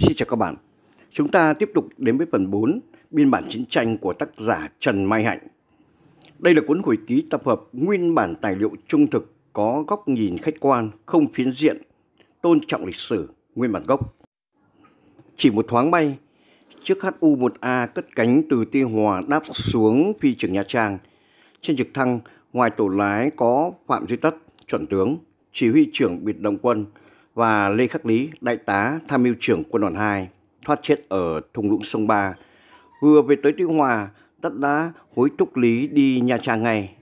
Xin chào các bạn. Chúng ta tiếp tục đến với phần 4, biên bản chiến tranh của tác giả Trần Mai Hạnh. Đây là cuốn hồi ký tập hợp nguyên bản tài liệu trung thực có góc nhìn khách quan, không phiến diện, tôn trọng lịch sử, nguyên bản gốc. Chỉ một thoáng bay, chiếc HU-1A cất cánh từ Tuy Hòa đáp xuống phi trường Nha Trang. Trên trực thăng, ngoài tổ lái có Phạm Duy Tất, chuẩn tướng, chỉ huy trưởng biệt động quân, và Lê Khắc Lý, đại tá tham mưu trưởng quân đoàn 2, thoát chết ở thung lũng sông Ba. Vừa về tới Tuy Hòa, Tất đã hối thúc Lý đi Nha Trang ngay.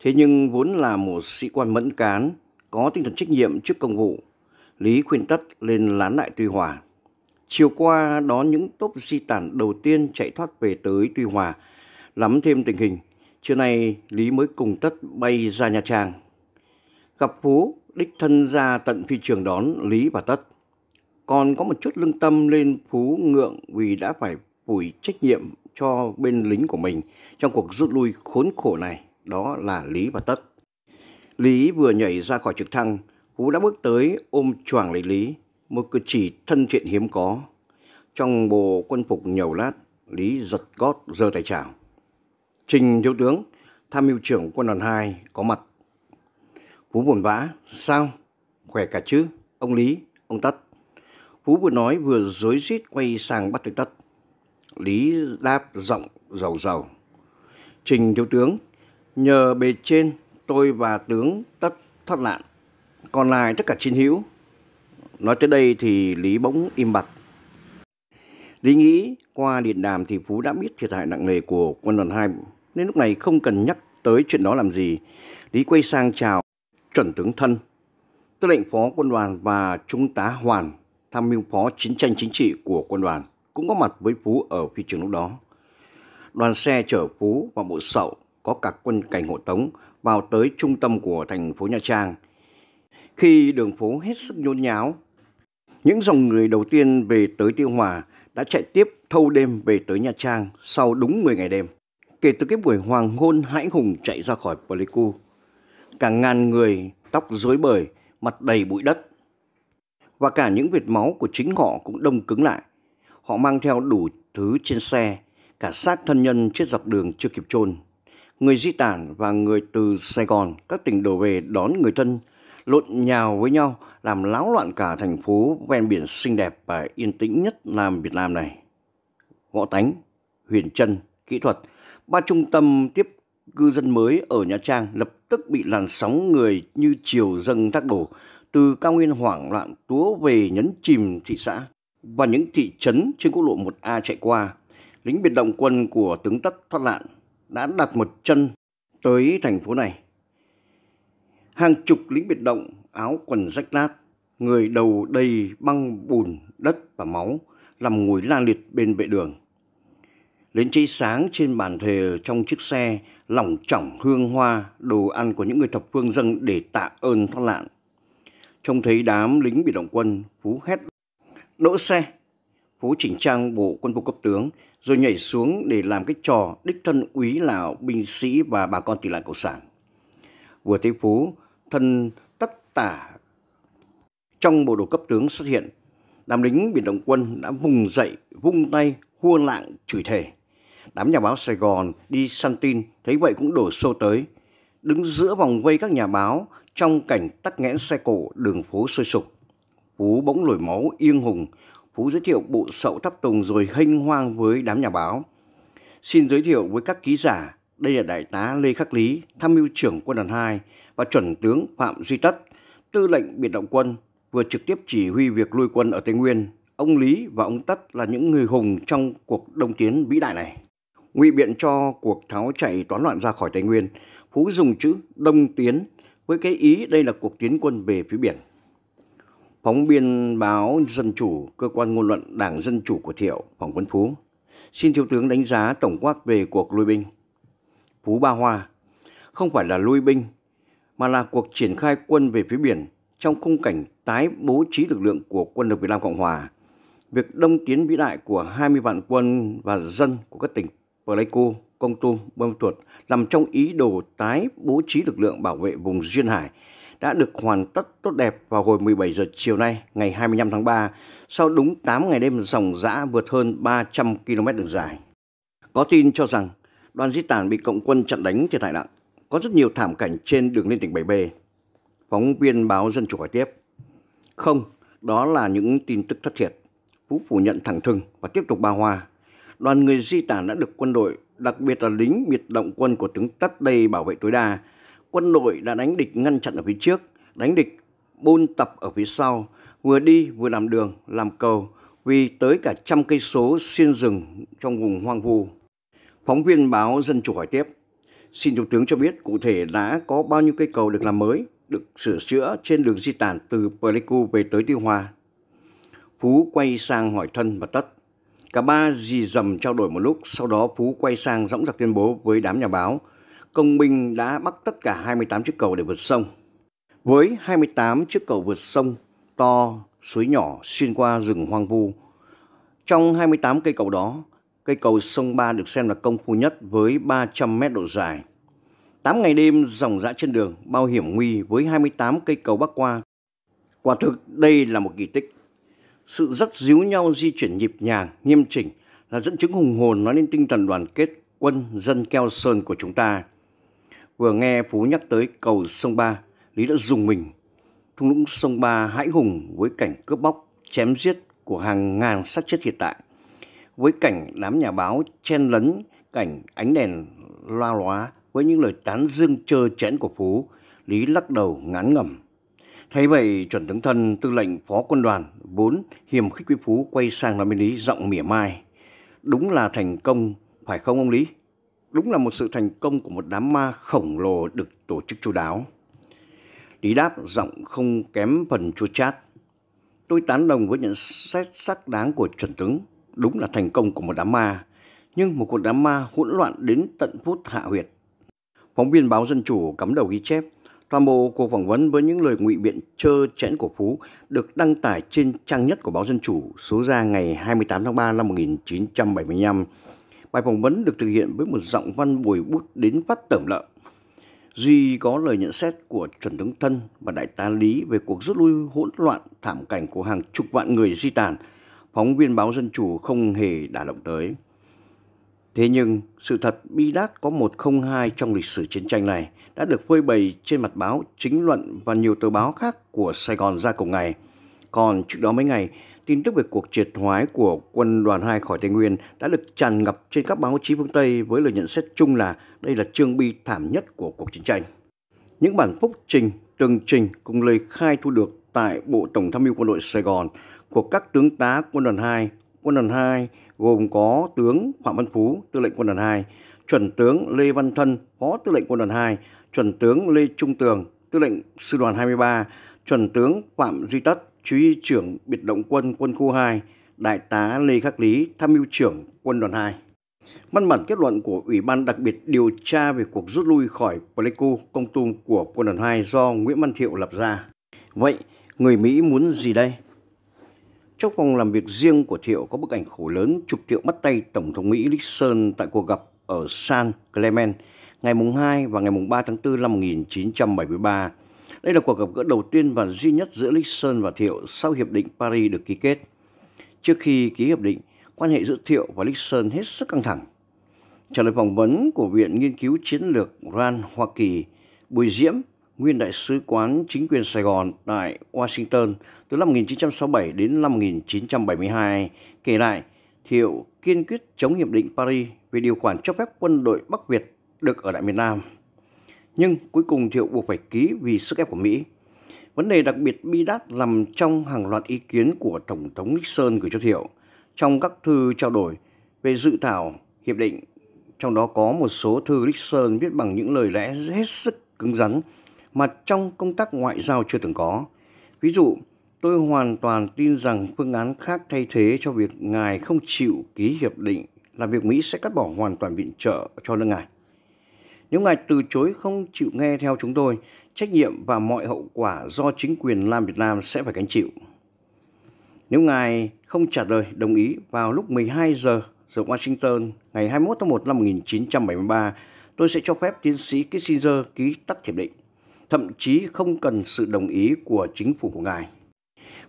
Thế nhưng vốn là một sĩ quan mẫn cán, có tinh thần trách nhiệm trước công vụ, Lý khuyên Tất lên lán lại Tuy Hòa. Chiều qua đó những tốp di tản đầu tiên chạy thoát về tới Tuy Hòa, lắm thêm tình hình. Trưa nay Lý mới cùng Tất bay ra Nha Trang. Gặp Phú, đích thân ra tận phi trường đón Lý và Tất. Còn có một chút lương tâm lên phú ngượng vì đã phải phủi trách nhiệm cho bên lính của mình trong cuộc rút lui khốn khổ này, đó là Lý và Tất. Lý vừa nhảy ra khỏi trực thăng, Phú đã bước tới ôm choàng lấy Lý, một cử chỉ thân thiện hiếm có. Trong bộ quân phục nhầu lát, Lý giật gót giơ tay chào. Trình thiếu tướng, tham mưu trưởng quân đoàn 2 có mặt Phú buồn vã, sao? Khỏe cả chứ? Ông Lý, ông Tất. Phú vừa nói vừa rối rít quay sang bắt lấy Tất. Lý đáp giọng giàu giàu. Trình thiếu tướng, nhờ bề trên tôi và tướng Tất thoát nạn. Còn lại tất cả chiến hữu. Nói tới đây thì Lý bỗng im bặt. Lý nghĩ qua điện đàm thì Phú đã biết thiệt hại nặng nề của quân đoàn 2 nên lúc này không cần nhắc tới chuyện đó làm gì. Lý quay sang chào Trần Tướng Thân, tư lệnh phó quân đoàn và Trung tá Hoàn, tham mưu phó chiến tranh chính trị của quân đoàn, cũng có mặt với Phú ở phi trường lúc đó. Đoàn xe chở Phú và bộ sậu có cả quân cảnh hộ tống vào tới trung tâm của thành phố Nha Trang. Khi đường phố hết sức nhôn nháo, những dòng người đầu tiên về tới Tiêu Hòa đã chạy tiếp thâu đêm về tới Nha Trang sau đúng 10 ngày đêm. Kể từ cái buổi hoàng hôn hãi hùng chạy ra khỏi Pleiku, cả ngàn người tóc rối bời, mặt đầy bụi đất. Và cả những vệt máu của chính họ cũng đông cứng lại. Họ mang theo đủ thứ trên xe, cả xác thân nhân chết dọc đường chưa kịp chôn. Người di tản và người từ Sài Gòn, các tỉnh đổ về đón người thân, lộn nhào với nhau làm láo loạn cả thành phố ven biển xinh đẹp và yên tĩnh nhất Nam Việt Nam này. Võ Tánh, Huyền Trân, Kỹ thuật, ba trung tâm tiếp cư dân mới ở Nha Trang lập tức bị làn sóng người như chiều dâng thác đổ từ cao nguyên hoảng loạn túa về nhấn chìm thị xã và những thị trấn trên quốc lộ 1A chạy qua. Lính biệt động quân của tướng Tất thoát nạn đã đặt một chân tới thành phố này. Hàng chục lính biệt động áo quần rách nát, người đầu đầy băng bùn, đất và máu, nằm ngồi la liệt bên vệ đường. Lên cháy sáng trên bàn thờ trong chiếc xe, lỏng trỏng hương hoa, đồ ăn của những người thập phương dân để tạ ơn thoát nạn. Trông thấy đám lính bị động quân, Phú hét đỗ xe. Phú chỉnh trang bộ quân phục cấp tướng, rồi nhảy xuống để làm cái trò đích thân úy lào binh sĩ và bà con tỷ lại cộng sản. Vừa thấy Phú, thân tất tả trong bộ đồ cấp tướng xuất hiện, đám lính biển động quân đã vùng dậy, vung tay, hua lạng, chửi thề đám nhà báo Sài Gòn đi săn tin thấy vậy cũng đổ xô tới, đứng giữa vòng vây các nhà báo trong cảnh tắc nghẽn xe cổ đường phố sôi sục. Phú bỗng nổi máu yên hùng, Phú giới thiệu bộ sậu thắp tùng rồi hênh hoang với đám nhà báo. Xin giới thiệu với các ký giả, đây là Đại tá Lê Khắc Lý, tham mưu trưởng quân đoàn 2 và chuẩn tướng Phạm Duy Tất, tư lệnh biệt động quân, vừa trực tiếp chỉ huy việc lui quân ở Tây Nguyên. Ông Lý và ông Tất là những người hùng trong cuộc đông tiến vĩ đại này ngụy biện cho cuộc tháo chạy toán loạn ra khỏi Tây Nguyên, phú dùng chữ đông tiến với cái ý đây là cuộc tiến quân về phía biển. Phóng biên báo Dân Chủ, cơ quan ngôn luận Đảng Dân Chủ của Thiệu, phỏng vấn Phú. Xin Thiếu tướng đánh giá tổng quát về cuộc lui binh. Phú Ba Hoa, không phải là lui binh, mà là cuộc triển khai quân về phía biển trong khung cảnh tái bố trí lực lượng của quân lực Việt Nam Cộng Hòa. Việc đông tiến vĩ đại của 20 vạn quân và dân của các tỉnh Pleiku, Công Tum, Buôn Thuột nằm trong ý đồ tái bố trí lực lượng bảo vệ vùng duyên hải đã được hoàn tất tốt đẹp vào hồi 17 giờ chiều nay, ngày 25 tháng 3, sau đúng 8 ngày đêm dòng dã vượt hơn 300 km đường dài. Có tin cho rằng đoàn di tản bị cộng quân chặn đánh thiệt hại nặng. Có rất nhiều thảm cảnh trên đường lên tỉnh 7B. Phóng viên báo Dân Chủ hỏi tiếp. Không, đó là những tin tức thất thiệt. Phú phủ nhận thẳng thừng và tiếp tục bao hoa đoàn người di tản đã được quân đội, đặc biệt là lính biệt động quân của tướng Tất Đây bảo vệ tối đa. Quân đội đã đánh địch ngăn chặn ở phía trước, đánh địch bôn tập ở phía sau, vừa đi vừa làm đường, làm cầu, vì tới cả trăm cây số xuyên rừng trong vùng hoang vu. Phóng viên báo Dân Chủ hỏi tiếp, xin Thủ tướng cho biết cụ thể đã có bao nhiêu cây cầu được làm mới, được sửa chữa trên đường di tản từ Pleiku về tới Tiêu Hòa. Phú quay sang hỏi thân và tất. Cả ba dì dầm trao đổi một lúc, sau đó Phú quay sang dõng dạc tuyên bố với đám nhà báo. Công binh đã bắt tất cả 28 chiếc cầu để vượt sông. Với 28 chiếc cầu vượt sông, to, suối nhỏ xuyên qua rừng hoang vu. Trong 28 cây cầu đó, cây cầu sông Ba được xem là công phu nhất với 300 mét độ dài. 8 ngày đêm dòng dã trên đường, bao hiểm nguy với 28 cây cầu bắc qua. Quả thực đây là một kỳ tích. Sự dắt díu nhau di chuyển nhịp nhàng, nghiêm chỉnh là dẫn chứng hùng hồn nói lên tinh thần đoàn kết quân dân keo sơn của chúng ta. Vừa nghe Phú nhắc tới cầu sông Ba, Lý đã dùng mình. Thung lũng sông Ba hãi hùng với cảnh cướp bóc, chém giết của hàng ngàn xác chết hiện tại. Với cảnh đám nhà báo chen lấn, cảnh ánh đèn loa lóa với những lời tán dương trơ chẽn của Phú, Lý lắc đầu ngán ngẩm. Thấy vậy, chuẩn tướng thân tư lệnh phó quân đoàn 4 hiềm khích với Phú quay sang nói với Lý giọng mỉa mai. Đúng là thành công, phải không ông Lý? Đúng là một sự thành công của một đám ma khổng lồ được tổ chức chu đáo. Lý đáp giọng không kém phần chua chát. Tôi tán đồng với nhận xét sắc đáng của chuẩn tướng. Đúng là thành công của một đám ma, nhưng một cuộc đám ma hỗn loạn đến tận phút hạ huyệt. Phóng viên báo Dân Chủ cắm đầu ghi chép – Toàn bộ cuộc phỏng vấn với những lời ngụy biện trơ chẽn của Phú được đăng tải trên trang nhất của báo Dân Chủ số ra ngày 28 tháng 3 năm 1975. Bài phỏng vấn được thực hiện với một giọng văn bồi bút đến phát tẩm lợn. Duy có lời nhận xét của Trần Tướng Thân và Đại tá Lý về cuộc rút lui hỗn loạn thảm cảnh của hàng chục vạn người di tản, phóng viên báo Dân Chủ không hề đả động tới. Thế nhưng, sự thật bi đát có một không hai trong lịch sử chiến tranh này – đã được phơi bày trên mặt báo chính luận và nhiều tờ báo khác của Sài Gòn ra cùng ngày. Còn trước đó mấy ngày, tin tức về cuộc triệt thoái của quân đoàn 2 khỏi Tây Nguyên đã được tràn ngập trên các báo chí phương Tây với lời nhận xét chung là đây là chương bi thảm nhất của cuộc chiến tranh. Những bản phúc trình, tường trình cùng lời khai thu được tại Bộ Tổng tham mưu quân đội Sài Gòn của các tướng tá quân đoàn 2. Quân đoàn 2 gồm có tướng Phạm Văn Phú, tư lệnh quân đoàn 2, chuẩn tướng Lê Văn Thân, phó tư lệnh quân đoàn 2, chuẩn tướng Lê Trung Tường, tư lệnh sư đoàn 23, chuẩn tướng Phạm Duy Tất, chỉ huy trưởng biệt động quân quân khu 2, đại tá Lê Khắc Lý, tham mưu trưởng quân đoàn 2. Văn bản kết luận của Ủy ban đặc biệt điều tra về cuộc rút lui khỏi Pleiku, công tung của quân đoàn 2 do Nguyễn Văn Thiệu lập ra. Vậy, người Mỹ muốn gì đây? Trong phòng làm việc riêng của Thiệu có bức ảnh khổ lớn chụp Thiệu bắt tay Tổng thống Mỹ Nixon tại cuộc gặp ở San Clement ngày mùng 2 và ngày mùng 3 tháng 4 năm 1973. Đây là cuộc gặp gỡ đầu tiên và duy nhất giữa Nixon và Thiệu sau Hiệp định Paris được ký kết. Trước khi ký hiệp định, quan hệ giữa Thiệu và Nixon hết sức căng thẳng. Trả lời phỏng vấn của Viện Nghiên cứu Chiến lược RAN Hoa Kỳ, Bùi Diễm, nguyên đại sứ quán chính quyền Sài Gòn tại Washington từ năm 1967 đến năm 1972, kể lại Thiệu kiên quyết chống Hiệp định Paris về điều khoản cho phép quân đội Bắc Việt được ở lại miền Nam. Nhưng cuối cùng thiệu buộc phải ký vì sức ép của Mỹ. Vấn đề đặc biệt bi đát nằm trong hàng loạt ý kiến của Tổng thống Nixon gửi cho Thiệu trong các thư trao đổi về dự thảo hiệp định. Trong đó có một số thư Nixon viết bằng những lời lẽ hết sức cứng rắn mà trong công tác ngoại giao chưa từng có. Ví dụ, tôi hoàn toàn tin rằng phương án khác thay thế cho việc ngài không chịu ký hiệp định là việc Mỹ sẽ cắt bỏ hoàn toàn viện trợ cho nước ngài. Nếu ngài từ chối không chịu nghe theo chúng tôi, trách nhiệm và mọi hậu quả do chính quyền Lam Việt Nam sẽ phải gánh chịu. Nếu ngài không trả lời đồng ý vào lúc 12 giờ giờ Washington ngày 21 tháng 1 năm 1973, tôi sẽ cho phép tiến sĩ Kissinger ký tắt hiệp định, thậm chí không cần sự đồng ý của chính phủ của ngài.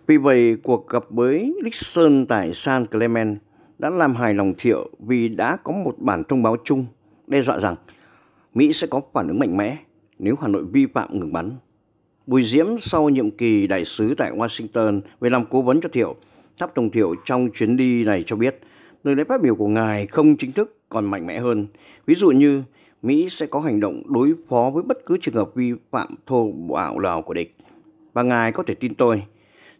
Vì vậy, cuộc gặp với Nixon tại San Clement đã làm hài lòng Thiệu vì đã có một bản thông báo chung đe dọa rằng Mỹ sẽ có phản ứng mạnh mẽ nếu Hà Nội vi phạm ngừng bắn. Bùi Diễm sau nhiệm kỳ đại sứ tại Washington về làm cố vấn cho Thiệu, Tháp Tùng Thiệu trong chuyến đi này cho biết, lời lẽ phát biểu của ngài không chính thức còn mạnh mẽ hơn. Ví dụ như Mỹ sẽ có hành động đối phó với bất cứ trường hợp vi phạm thô bạo nào của địch. Và ngài có thể tin tôi,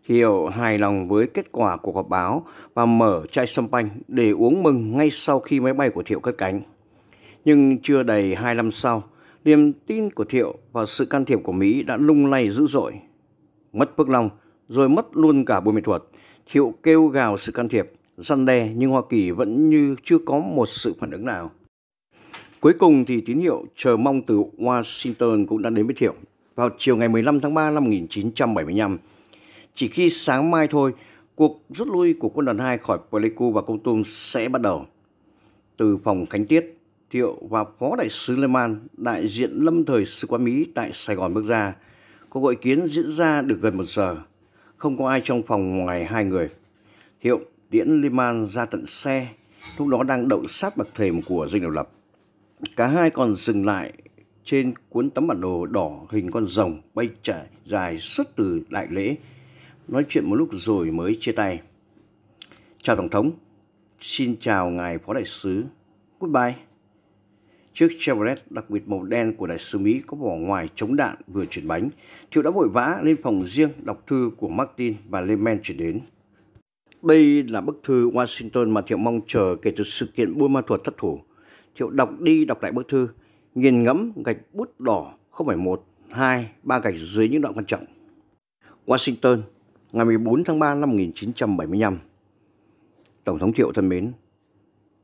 Thiệu hài lòng với kết quả của họp báo và mở chai sâm panh để uống mừng ngay sau khi máy bay của Thiệu cất cánh. Nhưng chưa đầy hai năm sau, niềm tin của Thiệu vào sự can thiệp của Mỹ đã lung lay dữ dội. Mất Phước Long, rồi mất luôn cả Buôn Mê thuật Thiệu kêu gào sự can thiệp, răn đe nhưng Hoa Kỳ vẫn như chưa có một sự phản ứng nào. Cuối cùng thì tín hiệu chờ mong từ Washington cũng đã đến với Thiệu. Vào chiều ngày 15 tháng 3 năm 1975, chỉ khi sáng mai thôi, cuộc rút lui của quân đoàn 2 khỏi Pleiku và Công Tum sẽ bắt đầu. Từ phòng khánh tiết, Thiệu và Phó Đại sứ Lê Man, đại diện lâm thời Sứ quán Mỹ tại Sài Gòn bước ra. Cuộc hội kiến diễn ra được gần một giờ, không có ai trong phòng ngoài hai người. Thiệu tiễn Lê Man ra tận xe, lúc đó đang đậu sát bậc thềm của dinh độc lập. Cả hai còn dừng lại trên cuốn tấm bản đồ đỏ hình con rồng bay trải dài suốt từ đại lễ. Nói chuyện một lúc rồi mới chia tay. Chào Tổng thống, xin chào Ngài Phó Đại sứ, goodbye. Chiếc Chevrolet đặc biệt màu đen của đại sứ Mỹ có vỏ ngoài chống đạn vừa chuyển bánh. Thiệu đã vội vã lên phòng riêng đọc thư của Martin và Lehman chuyển đến. Đây là bức thư Washington mà Thiệu mong chờ kể từ sự kiện Buôn Ma Thuật thất thủ. Thiệu đọc đi đọc lại bức thư, nghiền ngẫm gạch bút đỏ không phải một, hai, ba gạch dưới những đoạn quan trọng. Washington, ngày 14 tháng 3 năm 1975. Tổng thống Thiệu thân mến,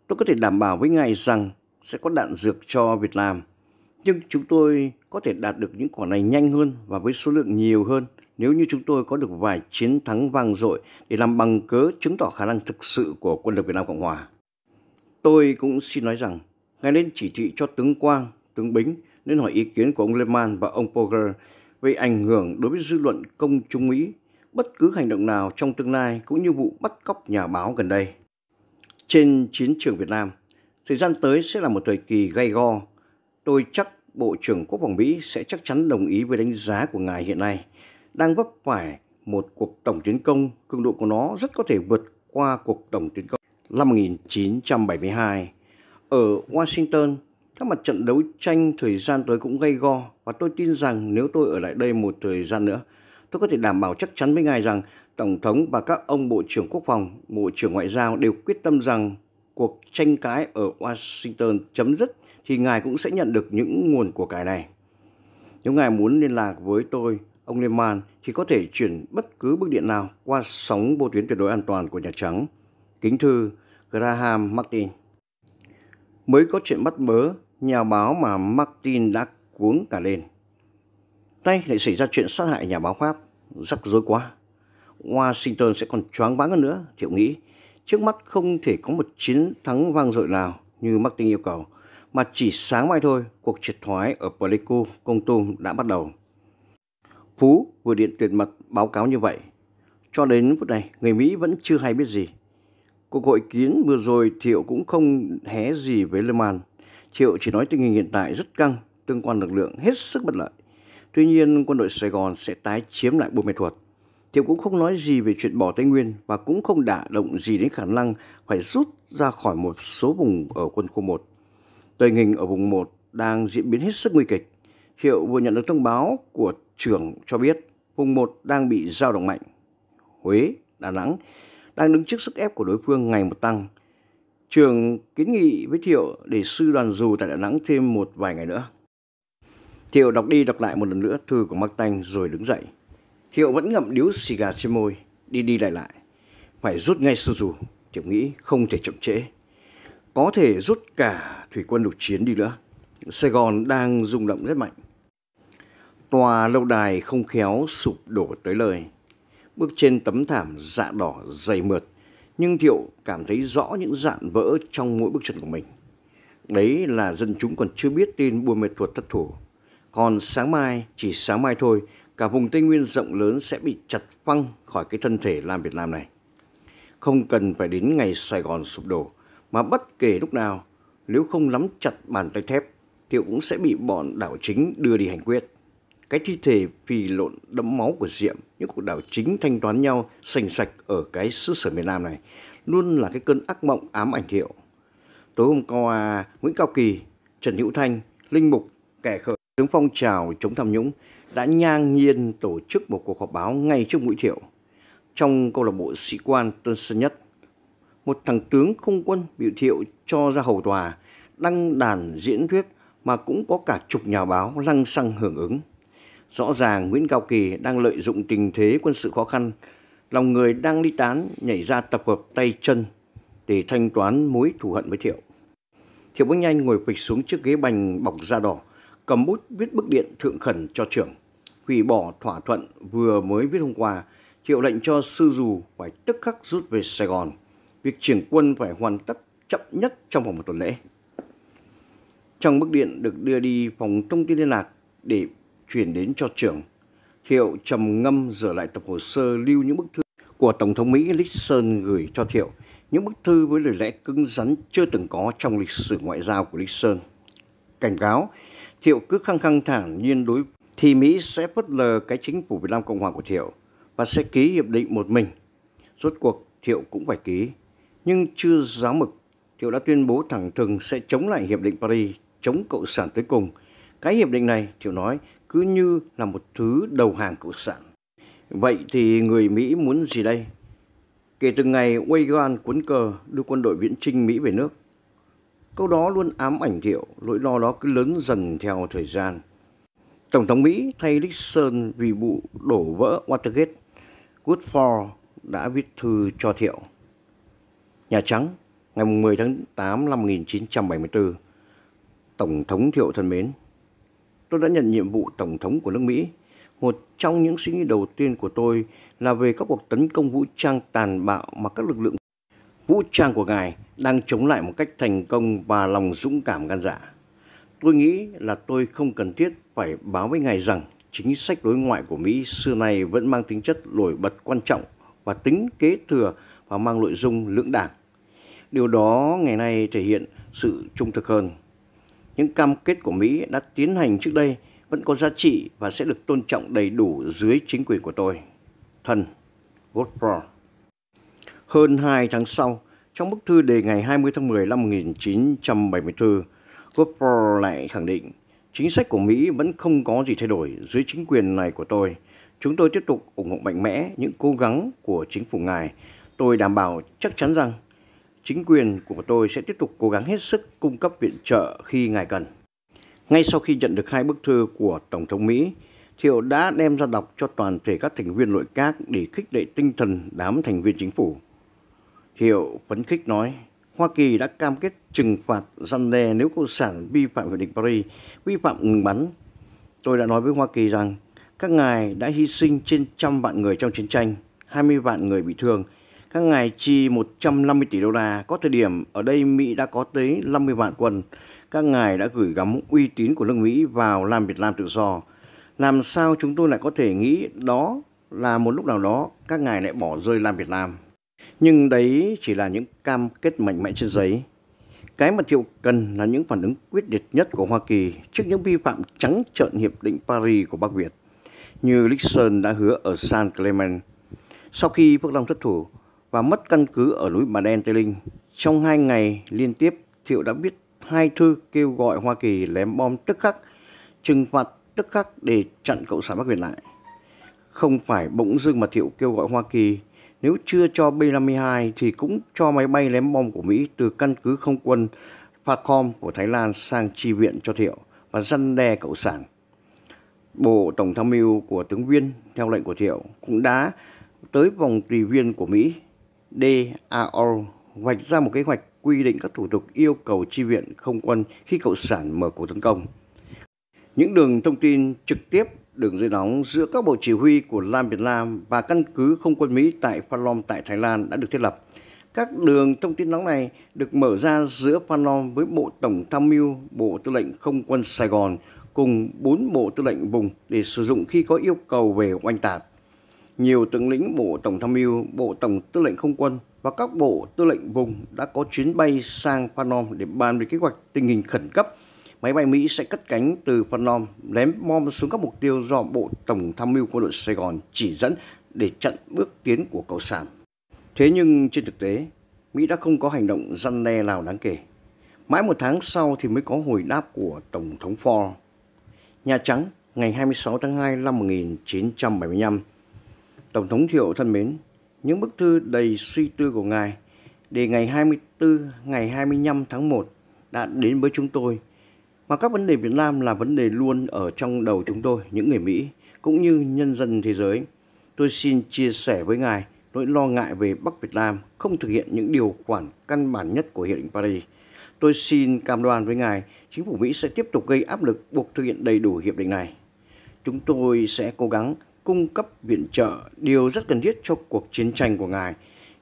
tôi có thể đảm bảo với ngài rằng sẽ có đạn dược cho Việt Nam. Nhưng chúng tôi có thể đạt được những quả này nhanh hơn và với số lượng nhiều hơn nếu như chúng tôi có được vài chiến thắng vang dội để làm bằng cớ chứng tỏ khả năng thực sự của quân lực Việt Nam Cộng Hòa. Tôi cũng xin nói rằng, ngài nên chỉ thị cho tướng Quang, tướng Bính nên hỏi ý kiến của ông Lehman và ông Poger về ảnh hưởng đối với dư luận công chúng Mỹ bất cứ hành động nào trong tương lai cũng như vụ bắt cóc nhà báo gần đây. Trên chiến trường Việt Nam, Thời gian tới sẽ là một thời kỳ gay go. Tôi chắc Bộ trưởng Quốc phòng Mỹ sẽ chắc chắn đồng ý với đánh giá của ngài hiện nay. Đang vấp phải một cuộc tổng tiến công, cường độ của nó rất có thể vượt qua cuộc tổng tiến công năm 1972. Ở Washington, các mặt trận đấu tranh thời gian tới cũng gây go và tôi tin rằng nếu tôi ở lại đây một thời gian nữa, tôi có thể đảm bảo chắc chắn với ngài rằng Tổng thống và các ông Bộ trưởng Quốc phòng, Bộ trưởng Ngoại giao đều quyết tâm rằng cuộc tranh cãi ở Washington chấm dứt thì ngài cũng sẽ nhận được những nguồn của cải này. Nếu ngài muốn liên lạc với tôi, ông Lehman thì có thể chuyển bất cứ bức điện nào qua sóng vô tuyến tuyệt đối an toàn của Nhà Trắng. Kính thư Graham Martin Mới có chuyện bắt bớ, nhà báo mà Martin đã cuống cả lên. Nay lại xảy ra chuyện sát hại nhà báo Pháp, rắc rối quá. Washington sẽ còn choáng váng hơn nữa, Thiệu nghĩ Trước mắt không thể có một chiến thắng vang dội nào như Martin yêu cầu, mà chỉ sáng mai thôi, cuộc triệt thoái ở Pleiku, Công Tum đã bắt đầu. Phú vừa điện tuyệt mật báo cáo như vậy. Cho đến phút này, người Mỹ vẫn chưa hay biết gì. Cuộc hội kiến vừa rồi Thiệu cũng không hé gì với Lê Man. Thiệu chỉ nói tình hình hiện tại rất căng, tương quan lực lượng hết sức bất lợi. Tuy nhiên, quân đội Sài Gòn sẽ tái chiếm lại Buôn Mê Thuột Thiệu cũng không nói gì về chuyện bỏ Tây Nguyên và cũng không đả động gì đến khả năng phải rút ra khỏi một số vùng ở quân khu 1. Tình hình ở vùng 1 đang diễn biến hết sức nguy kịch. hiệu vừa nhận được thông báo của trưởng cho biết vùng 1 đang bị giao động mạnh. Huế, Đà Nẵng đang đứng trước sức ép của đối phương ngày một tăng. Trường kiến nghị với Thiệu để sư đoàn dù tại Đà Nẵng thêm một vài ngày nữa. Thiệu đọc đi đọc lại một lần nữa thư của Mắc Tanh rồi đứng dậy. Hiệu vẫn ngậm điếu xì gà trên môi, đi đi lại lại. Phải rút ngay sư dù, Tiểu nghĩ không thể chậm trễ. Có thể rút cả thủy quân lục chiến đi nữa. Sài Gòn đang rung động rất mạnh. Tòa lâu đài không khéo sụp đổ tới lời. Bước trên tấm thảm dạ đỏ dày mượt, nhưng Thiệu cảm thấy rõ những dạn vỡ trong mỗi bước chân của mình. Đấy là dân chúng còn chưa biết tin Buôn mệt thuật thất thủ. Còn sáng mai, chỉ sáng mai thôi, cả vùng Tây Nguyên rộng lớn sẽ bị chặt phăng khỏi cái thân thể Lam Việt Nam này. Không cần phải đến ngày Sài Gòn sụp đổ, mà bất kể lúc nào, nếu không nắm chặt bàn tay thép, thì cũng sẽ bị bọn đảo chính đưa đi hành quyết. Cái thi thể phì lộn đẫm máu của Diệm, những cuộc đảo chính thanh toán nhau sành sạch ở cái xứ sở miền Nam này, luôn là cái cơn ác mộng ám ảnh hiệu. Tối hôm qua, Nguyễn Cao Kỳ, Trần Hữu Thanh, Linh Mục, kẻ khởi tướng phong trào chống tham nhũng đã nhang nhiên tổ chức một cuộc họp báo ngay trước mũi Thiệu trong câu lạc bộ sĩ quan Tân Sơn Nhất. Một thằng tướng không quân bị Thiệu cho ra hầu tòa, đăng đàn diễn thuyết mà cũng có cả chục nhà báo lăng xăng hưởng ứng. Rõ ràng Nguyễn Cao Kỳ đang lợi dụng tình thế quân sự khó khăn, lòng người đang ly tán nhảy ra tập hợp tay chân để thanh toán mối thù hận với Thiệu. Thiệu bước Nhanh ngồi phịch xuống chiếc ghế bành bọc da đỏ, cầm bút viết bức điện thượng khẩn cho trưởng, hủy bỏ thỏa thuận vừa mới viết hôm qua, hiệu lệnh cho sư dù phải tức khắc rút về Sài Gòn. Việc triển quân phải hoàn tất chậm nhất trong vòng một tuần lễ. Trong bức điện được đưa đi phòng thông tin liên lạc để chuyển đến cho trưởng, Thiệu trầm ngâm rửa lại tập hồ sơ lưu những bức thư của Tổng thống Mỹ Nixon gửi cho Thiệu, những bức thư với lời lẽ cứng rắn chưa từng có trong lịch sử ngoại giao của Nixon. Cảnh cáo Thiệu cứ khăng khăng thản nhiên đối thì Mỹ sẽ bất lờ cái chính phủ Việt Nam Cộng hòa của Thiệu và sẽ ký hiệp định một mình. Rốt cuộc Thiệu cũng phải ký, nhưng chưa giáo mực. Thiệu đã tuyên bố thẳng thừng sẽ chống lại hiệp định Paris, chống cộng sản tới cùng. Cái hiệp định này, Thiệu nói, cứ như là một thứ đầu hàng cộng sản. Vậy thì người Mỹ muốn gì đây? Kể từ ngày Reagan cuốn cờ đưa quân đội viễn trinh Mỹ về nước, Câu đó luôn ám ảnh Thiệu, nỗi lo đó cứ lớn dần theo thời gian. Tổng thống Mỹ thay Nixon vì vụ đổ vỡ Watergate, Woodford đã viết thư cho Thiệu. Nhà Trắng, ngày 10 tháng 8 năm 1974, Tổng thống Thiệu thân mến, tôi đã nhận nhiệm vụ Tổng thống của nước Mỹ. Một trong những suy nghĩ đầu tiên của tôi là về các cuộc tấn công vũ trang tàn bạo mà các lực lượng vũ trang của ngài đang chống lại một cách thành công và lòng dũng cảm gan dạ. Tôi nghĩ là tôi không cần thiết phải báo với ngài rằng chính sách đối ngoại của Mỹ xưa nay vẫn mang tính chất nổi bật quan trọng và tính kế thừa và mang nội dung lưỡng đảng. Điều đó ngày nay thể hiện sự trung thực hơn. Những cam kết của Mỹ đã tiến hành trước đây vẫn có giá trị và sẽ được tôn trọng đầy đủ dưới chính quyền của tôi. Thân, Godfrey. Hơn 2 tháng sau, trong bức thư đề ngày 20 tháng 10 năm 1974, Cooper lại khẳng định chính sách của Mỹ vẫn không có gì thay đổi dưới chính quyền này của tôi. Chúng tôi tiếp tục ủng hộ mạnh mẽ những cố gắng của chính phủ ngài. Tôi đảm bảo chắc chắn rằng chính quyền của tôi sẽ tiếp tục cố gắng hết sức cung cấp viện trợ khi ngài cần. Ngay sau khi nhận được hai bức thư của Tổng thống Mỹ, Thiệu đã đem ra đọc cho toàn thể các thành viên nội các để khích lệ tinh thần đám thành viên chính phủ. Hiệu phấn khích nói, Hoa Kỳ đã cam kết trừng phạt răn đe nếu cộng sản vi phạm hiệp định Paris, vi phạm ngừng bắn. Tôi đã nói với Hoa Kỳ rằng các ngài đã hy sinh trên trăm vạn người trong chiến tranh, 20 vạn người bị thương. Các ngài chi 150 tỷ đô la, có thời điểm ở đây Mỹ đã có tới 50 vạn quân. Các ngài đã gửi gắm uy tín của nước Mỹ vào làm Việt Nam tự do. Làm sao chúng tôi lại có thể nghĩ đó là một lúc nào đó các ngài lại bỏ rơi làm Việt Nam? Nhưng đấy chỉ là những cam kết mạnh mẽ trên giấy. Cái mà Thiệu cần là những phản ứng quyết liệt nhất của Hoa Kỳ trước những vi phạm trắng trợn Hiệp định Paris của Bắc Việt, như Nixon đã hứa ở San Clement Sau khi Phước Long thất thủ và mất căn cứ ở núi Bà Đen Tây Linh, trong hai ngày liên tiếp, Thiệu đã viết hai thư kêu gọi Hoa Kỳ ném bom tức khắc, trừng phạt tức khắc để chặn Cộng sản Bắc Việt lại. Không phải bỗng dưng mà Thiệu kêu gọi Hoa Kỳ nếu chưa cho B-52 thì cũng cho máy bay ném bom của Mỹ từ căn cứ không quân Pakom của Thái Lan sang chi viện cho Thiệu và răn đe cộng sản. Bộ Tổng tham mưu của tướng Viên theo lệnh của Thiệu cũng đã tới vòng tùy viên của Mỹ DAO vạch ra một kế hoạch quy định các thủ tục yêu cầu chi viện không quân khi cộng sản mở cuộc tấn công. Những đường thông tin trực tiếp đường dây nóng giữa các bộ chỉ huy của Lam Việt Nam và căn cứ không quân Mỹ tại Phanom tại Thái Lan đã được thiết lập. Các đường thông tin nóng này được mở ra giữa Phanom với Bộ Tổng Tham mưu, Bộ Tư lệnh Không quân Sài Gòn cùng 4 bộ tư lệnh vùng để sử dụng khi có yêu cầu về oanh tạc. Nhiều tướng lĩnh Bộ Tổng Tham mưu, Bộ Tổng Tư lệnh Không quân và các bộ tư lệnh vùng đã có chuyến bay sang Phanom để bàn về kế hoạch tình hình khẩn cấp – máy bay Mỹ sẽ cất cánh từ Phan Lom ném bom xuống các mục tiêu do Bộ Tổng Tham mưu Quân đội Sài Gòn chỉ dẫn để chặn bước tiến của Cộng sản. Thế nhưng trên thực tế, Mỹ đã không có hành động răn đe nào đáng kể. Mãi một tháng sau thì mới có hồi đáp của Tổng thống Ford. Nhà Trắng ngày 26 tháng 2 năm 1975. Tổng thống Thiệu thân mến, những bức thư đầy suy tư của ngài để ngày 24, ngày 25 tháng 1 đã đến với chúng tôi mà các vấn đề Việt Nam là vấn đề luôn ở trong đầu chúng tôi, những người Mỹ, cũng như nhân dân thế giới. Tôi xin chia sẻ với ngài nỗi lo ngại về Bắc Việt Nam không thực hiện những điều khoản căn bản nhất của Hiệp định Paris. Tôi xin cam đoan với ngài, chính phủ Mỹ sẽ tiếp tục gây áp lực buộc thực hiện đầy đủ hiệp định này. Chúng tôi sẽ cố gắng cung cấp viện trợ điều rất cần thiết cho cuộc chiến tranh của ngài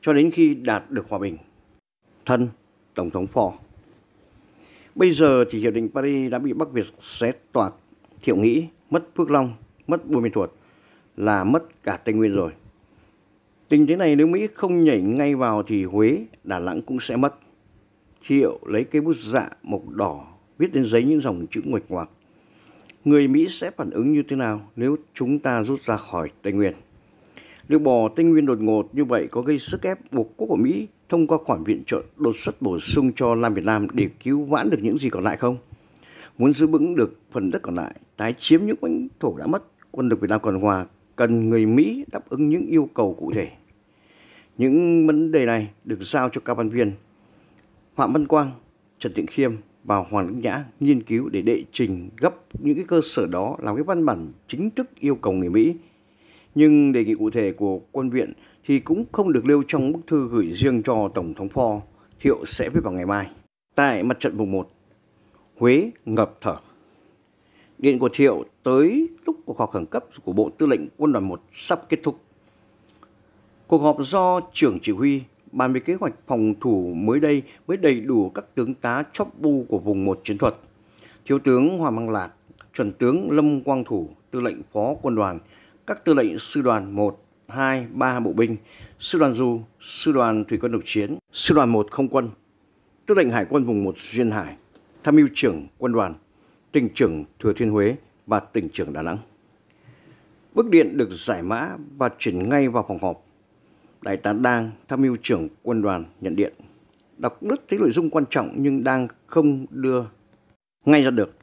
cho đến khi đạt được hòa bình. Thân, Tổng thống Ford Bây giờ thì Hiệp định Paris đã bị Bắc Việt xé toạc thiệu nghĩ, mất Phước Long, mất Buôn Ma Thuột là mất cả Tây Nguyên rồi. Tình thế này nếu Mỹ không nhảy ngay vào thì Huế, Đà Nẵng cũng sẽ mất. Thiệu lấy cây bút dạ mộc đỏ viết lên giấy những dòng chữ nguệch ngoạc. Người Mỹ sẽ phản ứng như thế nào nếu chúng ta rút ra khỏi Tây Nguyên? Nếu bỏ Tây Nguyên đột ngột như vậy có gây sức ép buộc quốc của Mỹ thông qua khoản viện trợ đột xuất bổ sung cho Nam Việt Nam để cứu vãn được những gì còn lại không? Muốn giữ vững được phần đất còn lại, tái chiếm những lãnh thổ đã mất, quân lực Việt Nam Cộng Hòa cần người Mỹ đáp ứng những yêu cầu cụ thể. Những vấn đề này được giao cho các văn viên Phạm Văn Quang, Trần Tịnh Khiêm và Hoàng Đức Nhã nghiên cứu để đệ trình gấp những cái cơ sở đó làm cái văn bản chính thức yêu cầu người Mỹ. Nhưng đề nghị cụ thể của quân viện thì cũng không được lưu trong bức thư gửi riêng cho Tổng thống Ford, Thiệu sẽ viết vào ngày mai. Tại mặt trận vùng 1, Huế ngập thở. Điện của Thiệu tới lúc cuộc họp khẩn cấp của Bộ Tư lệnh Quân đoàn 1 sắp kết thúc. Cuộc họp do trưởng chỉ huy bàn về kế hoạch phòng thủ mới đây với đầy đủ các tướng tá chóp bu của vùng 1 chiến thuật. Thiếu tướng Hoàng Măng Lạc, chuẩn tướng Lâm Quang Thủ, tư lệnh phó quân đoàn, các tư lệnh sư đoàn 1, 2, 3 bộ binh, sư đoàn Du, sư đoàn Thủy quân độc chiến, sư đoàn 1 không quân, tư lệnh Hải quân vùng 1 Duyên Hải, tham mưu trưởng quân đoàn, tỉnh trưởng Thừa Thiên Huế và tỉnh trưởng Đà Nẵng. Bức điện được giải mã và chuyển ngay vào phòng họp. Đại tá Đang, tham mưu trưởng quân đoàn nhận điện. Đọc Đức thấy nội dung quan trọng nhưng đang không đưa ngay ra được.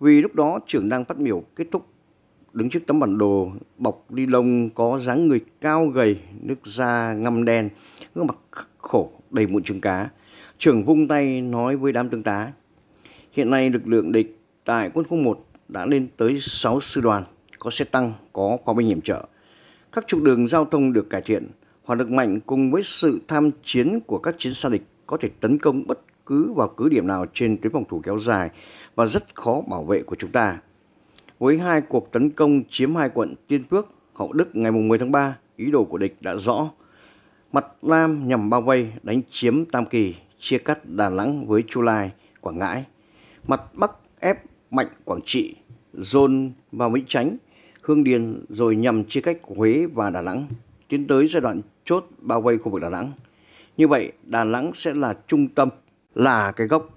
Vì lúc đó trưởng đang phát biểu kết thúc đứng trước tấm bản đồ bọc đi lông có dáng người cao gầy, nước da ngăm đen, gương mặt khắc khổ đầy mụn trứng cá. Trưởng vung tay nói với đám tướng tá. Hiện nay lực lượng địch tại quân khu 1 đã lên tới 6 sư đoàn, có xe tăng, có pháo binh hiểm trợ. Các trục đường giao thông được cải thiện, hỏa lực mạnh cùng với sự tham chiến của các chiến xa địch có thể tấn công bất cứ vào cứ điểm nào trên tuyến phòng thủ kéo dài và rất khó bảo vệ của chúng ta. Với hai cuộc tấn công chiếm hai quận Tiên Phước, Hậu Đức ngày 10 tháng 3, ý đồ của địch đã rõ. Mặt Nam nhằm bao vây đánh chiếm Tam Kỳ, chia cắt Đà Nẵng với Chu Lai, Quảng Ngãi. Mặt Bắc ép mạnh Quảng Trị, dồn vào Mỹ Chánh, Hương Điền rồi nhằm chia cách Huế và Đà Nẵng, tiến tới giai đoạn chốt bao vây khu vực Đà Nẵng. Như vậy, Đà Nẵng sẽ là trung tâm, là cái gốc.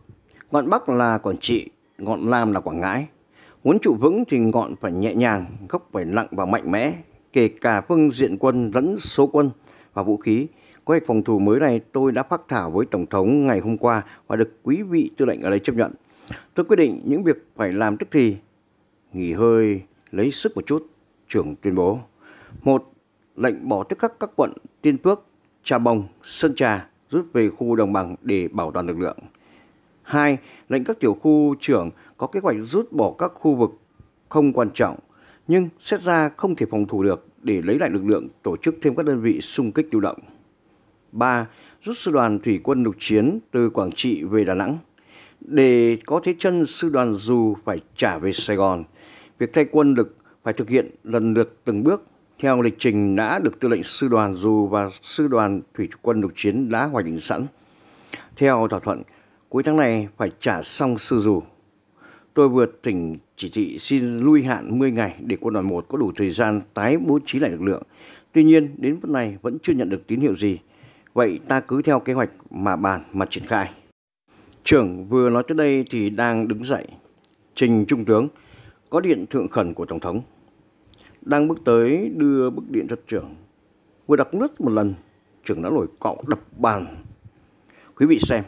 Ngọn Bắc là Quảng Trị, ngọn Nam là Quảng Ngãi. Muốn trụ vững thì ngọn phải nhẹ nhàng, gốc phải nặng và mạnh mẽ, kể cả phương diện quân lẫn số quân và vũ khí. Kế hoạch phòng thủ mới này tôi đã phát thảo với Tổng thống ngày hôm qua và được quý vị tư lệnh ở đây chấp nhận. Tôi quyết định những việc phải làm tức thì. Nghỉ hơi, lấy sức một chút, trưởng tuyên bố. Một, lệnh bỏ tức khắc các quận Tiên Phước, Trà Bồng, Sơn Trà rút về khu đồng bằng để bảo toàn lực lượng. hai Lệnh các tiểu khu trưởng có kế hoạch rút bỏ các khu vực không quan trọng, nhưng xét ra không thể phòng thủ được để lấy lại lực lượng tổ chức thêm các đơn vị xung kích lưu động. 3. Rút sư đoàn thủy quân lục chiến từ Quảng Trị về Đà Nẵng. Để có thế chân sư đoàn dù phải trả về Sài Gòn, việc thay quân lực phải thực hiện lần lượt từng bước theo lịch trình đã được tư lệnh sư đoàn dù và sư đoàn thủy quân lục chiến đã hoạch định sẵn. Theo thỏa thuận, cuối tháng này phải trả xong sư dù tôi vừa tỉnh chỉ thị xin lui hạn 10 ngày để quân đoàn 1 có đủ thời gian tái bố trí lại lực lượng. Tuy nhiên, đến phút này vẫn chưa nhận được tín hiệu gì. Vậy ta cứ theo kế hoạch mà bàn mà triển khai. Trưởng vừa nói tới đây thì đang đứng dậy. Trình Trung tướng, có điện thượng khẩn của Tổng thống. Đang bước tới đưa bức điện cho trưởng. Vừa đọc nước một lần, trưởng đã nổi cọ đập bàn. Quý vị xem,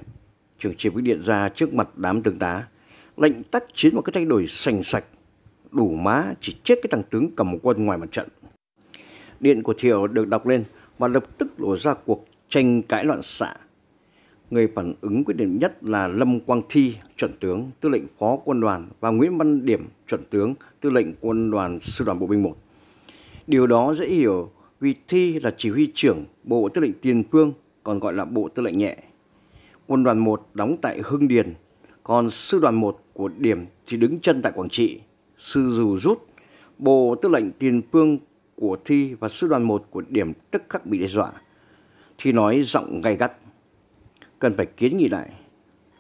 trưởng chỉ bức điện ra trước mặt đám tướng tá lệnh tác chiến một cái thay đổi sành sạch, đủ má chỉ chết cái thằng tướng cầm quân ngoài mặt trận. Điện của Thiệu được đọc lên và lập tức đổ ra cuộc tranh cãi loạn xạ. Người phản ứng quyết định nhất là Lâm Quang Thi, chuẩn tướng, tư lệnh phó quân đoàn và Nguyễn Văn Điểm, chuẩn tướng, tư lệnh quân đoàn sư đoàn bộ binh 1. Điều đó dễ hiểu vì Thi là chỉ huy trưởng Bộ Tư lệnh Tiền Phương, còn gọi là Bộ Tư lệnh Nhẹ. Quân đoàn 1 đóng tại Hưng Điền, còn sư đoàn 1 của điểm thì đứng chân tại Quảng Trị, sư dù rút, bộ tư lệnh tiền phương của thi và sư đoàn 1 của điểm tức khắc bị đe dọa. Thi nói giọng gay gắt, cần phải kiến nghị lại.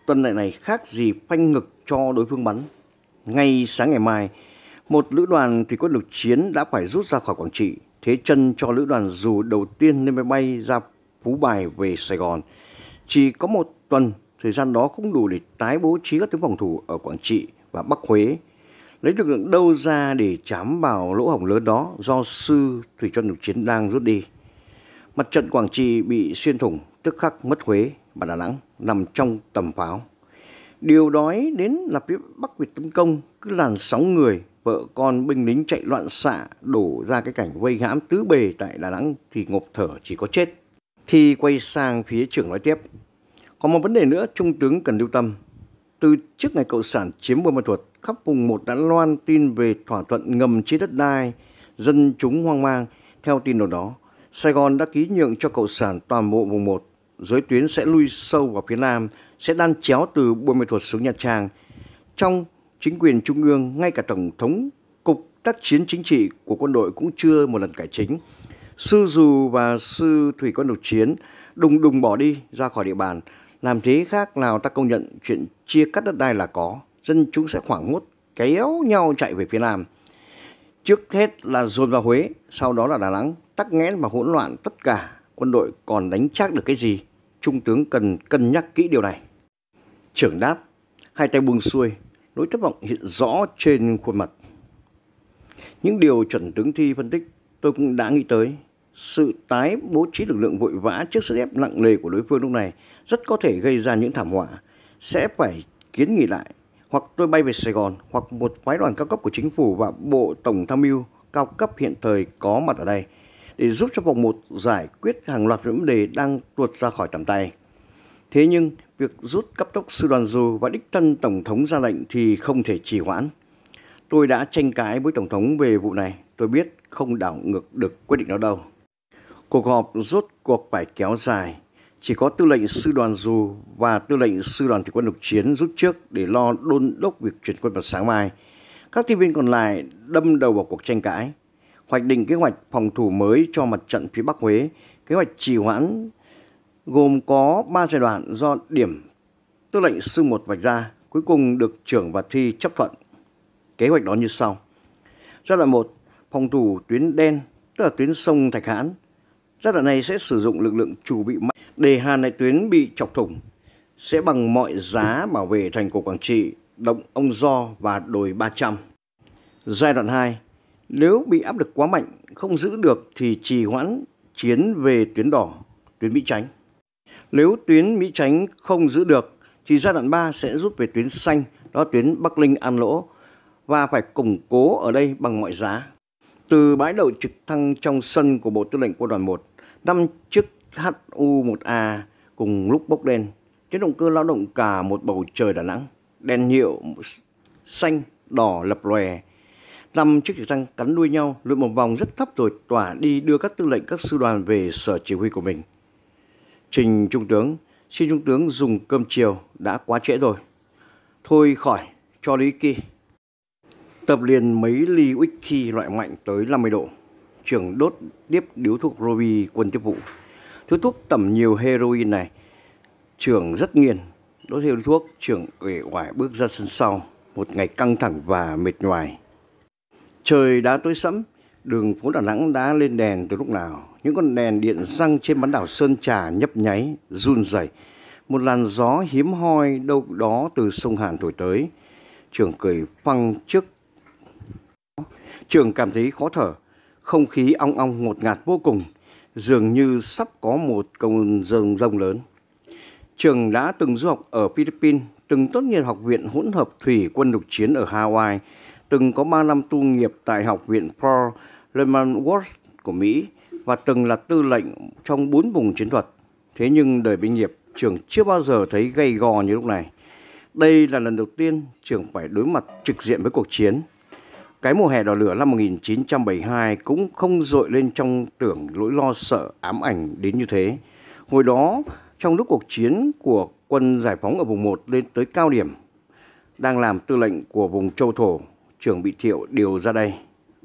Tuần này này khác gì phanh ngực cho đối phương bắn. Ngay sáng ngày mai, một lữ đoàn thì quân lục chiến đã phải rút ra khỏi Quảng Trị, thế chân cho lữ đoàn dù đầu tiên lên máy bay ra Phú Bài về Sài Gòn. Chỉ có một tuần Thời gian đó cũng đủ để tái bố trí các tuyến phòng thủ ở Quảng Trị và Bắc Huế. Lấy lực lượng đâu ra để chám vào lỗ hổng lớn đó do sư thủy quân lục chiến đang rút đi. Mặt trận Quảng Trị bị xuyên thủng, tức khắc mất Huế và Đà Nẵng nằm trong tầm pháo. Điều đói đến là phía Bắc Việt tấn công, cứ làn sóng người, vợ con binh lính chạy loạn xạ đổ ra cái cảnh vây hãm tứ bề tại Đà Nẵng thì ngộp thở chỉ có chết. Thì quay sang phía trưởng nói tiếp, còn một vấn đề nữa Trung tướng cần lưu tâm. Từ trước ngày Cộng sản chiếm Buôn Ma Thuột, khắp vùng một đã loan tin về thỏa thuận ngầm chế đất đai, dân chúng hoang mang. Theo tin đồn đó, Sài Gòn đã ký nhượng cho Cộng sản toàn bộ vùng một giới tuyến sẽ lui sâu vào phía Nam, sẽ đan chéo từ Buôn Ma Thuột xuống Nha Trang. Trong chính quyền trung ương, ngay cả Tổng thống Cục tác chiến chính trị của quân đội cũng chưa một lần cải chính. Sư Dù và Sư Thủy Quân Độc Chiến đùng đùng bỏ đi ra khỏi địa bàn – làm thế khác nào ta công nhận chuyện chia cắt đất đai là có, dân chúng sẽ khoảng hốt, kéo nhau chạy về phía Nam. Trước hết là dồn vào Huế, sau đó là Đà Nẵng, tắc nghẽn và hỗn loạn tất cả, quân đội còn đánh chắc được cái gì? Trung tướng cần cân nhắc kỹ điều này. Trưởng đáp, hai tay buông xuôi, nỗi thất vọng hiện rõ trên khuôn mặt. Những điều chuẩn tướng thi phân tích tôi cũng đã nghĩ tới. Sự tái bố trí lực lượng vội vã trước sức ép nặng nề của đối phương lúc này rất có thể gây ra những thảm họa, sẽ phải kiến nghị lại hoặc tôi bay về Sài Gòn hoặc một phái đoàn cao cấp của chính phủ và Bộ Tổng Tham mưu cao cấp hiện thời có mặt ở đây để giúp cho vòng một giải quyết hàng loạt những vấn đề đang tuột ra khỏi tầm tay. Thế nhưng, việc rút cấp tốc sư đoàn dù và đích thân Tổng thống ra lệnh thì không thể trì hoãn. Tôi đã tranh cãi với Tổng thống về vụ này, tôi biết không đảo ngược được quyết định đó đâu. Cuộc họp rút cuộc phải kéo dài, chỉ có tư lệnh sư đoàn dù và tư lệnh sư đoàn thủy quân lục chiến rút trước để lo đôn đốc việc chuyển quân vào sáng mai. Các thi viên còn lại đâm đầu vào cuộc tranh cãi. Hoạch định kế hoạch phòng thủ mới cho mặt trận phía Bắc Huế, kế hoạch trì hoãn gồm có 3 giai đoạn do điểm tư lệnh sư 1 vạch ra, cuối cùng được trưởng và thi chấp thuận. Kế hoạch đó như sau. Giai đoạn 1, phòng thủ tuyến đen, tức là tuyến sông Thạch Hãn, Giai đoạn này sẽ sử dụng lực lượng chủ bị mạnh để hà Hải Tuyến bị chọc thủng, sẽ bằng mọi giá bảo vệ thành cổ Quảng Trị, động ông Do và đồi 300. Giai đoạn 2, nếu bị áp lực quá mạnh, không giữ được thì trì hoãn chiến về tuyến đỏ, tuyến Mỹ Tránh. Nếu tuyến Mỹ Tránh không giữ được thì giai đoạn 3 sẽ rút về tuyến xanh, đó tuyến Bắc Linh An Lỗ và phải củng cố ở đây bằng mọi giá. Từ bãi đậu trực thăng trong sân của Bộ Tư lệnh Quân đoàn 1 năm chiếc HU-1A cùng lúc bốc đen, chiếc động cơ lao động cả một bầu trời Đà Nẵng, đèn hiệu xanh, đỏ lập lòe. Năm chiếc trực thăng cắn đuôi nhau lượn một vòng rất thấp rồi tỏa đi đưa các tư lệnh các sư đoàn về sở chỉ huy của mình. Trình Trung tướng, xin Trung tướng dùng cơm chiều đã quá trễ rồi. Thôi khỏi, cho lý kỳ. Tập liền mấy ly whisky loại mạnh tới 50 độ trưởng đốt tiếp điếu thuốc Robi quân tiếp vụ. Thứ thuốc tầm nhiều heroin này, trưởng rất nghiền, đốt điếu thuốc, trưởng uể oải bước ra sân sau, một ngày căng thẳng và mệt nhoài. Trời đã tối sẫm, đường phố Đà Nẵng đã lên đèn từ lúc nào. Những con đèn điện răng trên bán đảo Sơn Trà nhấp nháy, run rẩy. Một làn gió hiếm hoi đâu đó từ sông Hàn thổi tới. Trường cười phăng trước. Trường cảm thấy khó thở, không khí ong ong ngột ngạt vô cùng, dường như sắp có một cơn rông rông lớn. Trường đã từng du học ở Philippines, từng tốt nghiệp học viện hỗn hợp thủy quân lục chiến ở Hawaii, từng có 3 năm tu nghiệp tại học viện Paul Lehman Worth của Mỹ và từng là tư lệnh trong bốn vùng chiến thuật. Thế nhưng đời binh nghiệp, Trường chưa bao giờ thấy gay gò như lúc này. Đây là lần đầu tiên Trường phải đối mặt trực diện với cuộc chiến – cái mùa hè đỏ lửa năm 1972 cũng không dội lên trong tưởng nỗi lo sợ ám ảnh đến như thế. Hồi đó, trong lúc cuộc chiến của quân giải phóng ở vùng 1 lên tới cao điểm, đang làm tư lệnh của vùng châu thổ, trưởng bị thiệu điều ra đây.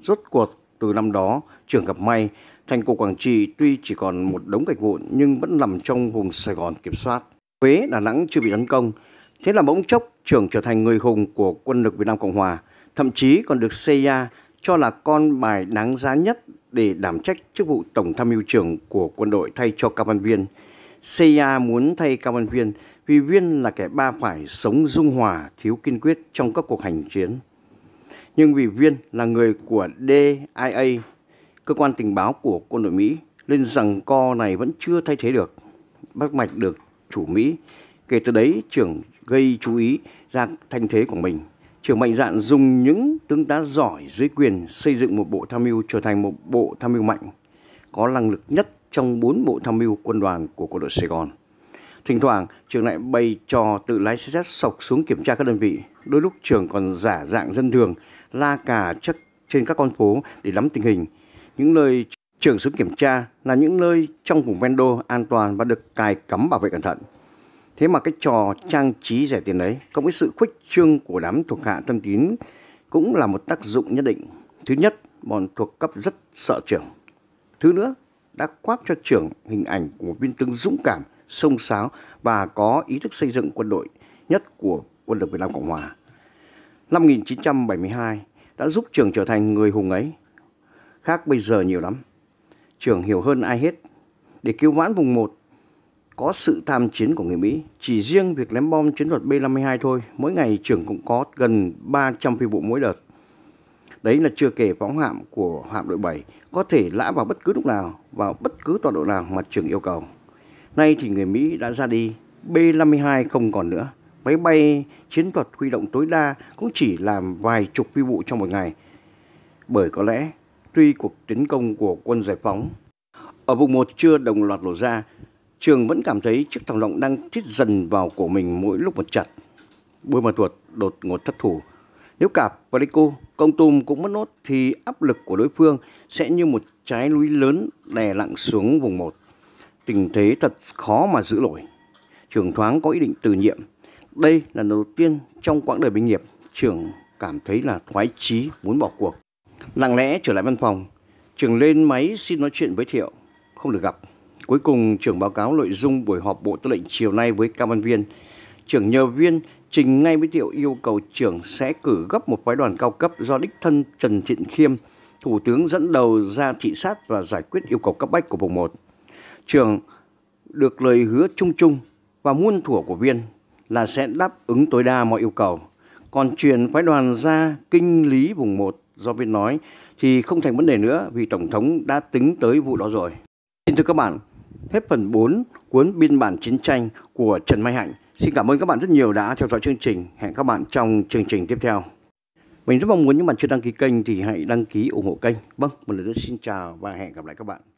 Rốt cuộc từ năm đó, trưởng gặp may, thành cổ Quảng Trị tuy chỉ còn một đống gạch vụn nhưng vẫn nằm trong vùng Sài Gòn kiểm soát. Huế, Đà Nẵng chưa bị tấn công, thế là bỗng chốc trưởng trở thành người hùng của quân lực Việt Nam Cộng Hòa – thậm chí còn được Seiya cho là con bài đáng giá nhất để đảm trách chức vụ tổng tham mưu trưởng của quân đội thay cho Cao Văn Viên. Seiya muốn thay Cao Văn Viên vì Viên là kẻ ba phải sống dung hòa, thiếu kiên quyết trong các cuộc hành chiến. Nhưng vì Viên là người của DIA, cơ quan tình báo của quân đội Mỹ, nên rằng co này vẫn chưa thay thế được. Bắc Mạch được chủ Mỹ, kể từ đấy trưởng gây chú ý ra thanh thế của mình. Trưởng Mạnh Dạn dùng những tướng tá giỏi dưới quyền xây dựng một bộ tham mưu trở thành một bộ tham mưu mạnh, có năng lực nhất trong bốn bộ tham mưu quân đoàn của quân đội Sài Gòn. Thỉnh thoảng, trường lại bày trò tự lái xe xét sọc xuống kiểm tra các đơn vị. Đôi lúc trường còn giả dạng dân thường, la cà chất trên các con phố để nắm tình hình. Những nơi trường xuống kiểm tra là những nơi trong vùng ven đô an toàn và được cài cắm bảo vệ cẩn thận. Thế mà cái trò trang trí rẻ tiền đấy cộng với sự khuếch trương của đám thuộc hạ thân tín cũng là một tác dụng nhất định. Thứ nhất, bọn thuộc cấp rất sợ trưởng. Thứ nữa, đã khoác cho trưởng hình ảnh của một viên tướng dũng cảm, sông sáo và có ý thức xây dựng quân đội nhất của quân lực Việt Nam Cộng Hòa. Năm 1972 đã giúp trưởng trở thành người hùng ấy. Khác bây giờ nhiều lắm. Trưởng hiểu hơn ai hết. Để cứu vãn vùng 1 có sự tham chiến của người Mỹ. Chỉ riêng việc ném bom chiến thuật B-52 thôi, mỗi ngày trưởng cũng có gần 300 phi vụ mỗi đợt. Đấy là chưa kể phóng hạm của hạm đội 7 có thể lã vào bất cứ lúc nào, vào bất cứ tọa độ nào mà trưởng yêu cầu. Nay thì người Mỹ đã ra đi, B-52 không còn nữa. Máy bay chiến thuật huy động tối đa cũng chỉ làm vài chục phi vụ trong một ngày. Bởi có lẽ, tuy cuộc tấn công của quân giải phóng ở vùng một chưa đồng loạt lộ ra, Trường vẫn cảm thấy chiếc thòng lọng đang thít dần vào cổ mình mỗi lúc một chặt. Buôn mà thuật, đột ngột thất thủ. Nếu cả và Palico công tùm cũng mất nốt thì áp lực của đối phương sẽ như một trái núi lớn đè lặng xuống vùng một. Tình thế thật khó mà giữ nổi. Trường thoáng có ý định từ nhiệm. Đây là lần đầu tiên trong quãng đời binh nghiệp, trường cảm thấy là thoái chí muốn bỏ cuộc. Lặng lẽ trở lại văn phòng, trường lên máy xin nói chuyện với Thiệu, không được gặp. Cuối cùng, trưởng báo cáo nội dung buổi họp Bộ Tư lệnh chiều nay với các văn viên. Trưởng nhờ viên trình ngay với tiểu yêu cầu trưởng sẽ cử gấp một phái đoàn cao cấp do đích thân Trần Thiện Khiêm, Thủ tướng dẫn đầu ra thị sát và giải quyết yêu cầu cấp bách của vùng 1. Trưởng được lời hứa chung chung và muôn thủa của viên là sẽ đáp ứng tối đa mọi yêu cầu. Còn chuyển phái đoàn ra kinh lý vùng 1 do viên nói thì không thành vấn đề nữa vì Tổng thống đã tính tới vụ đó rồi. Xin thưa các bạn, hết phần 4 cuốn Biên bản chiến tranh của Trần Mai Hạnh. Xin cảm ơn các bạn rất nhiều đã theo dõi chương trình. Hẹn các bạn trong chương trình tiếp theo. Mình rất mong muốn những bạn chưa đăng ký kênh thì hãy đăng ký ủng hộ kênh. Vâng, một lần nữa xin chào và hẹn gặp lại các bạn.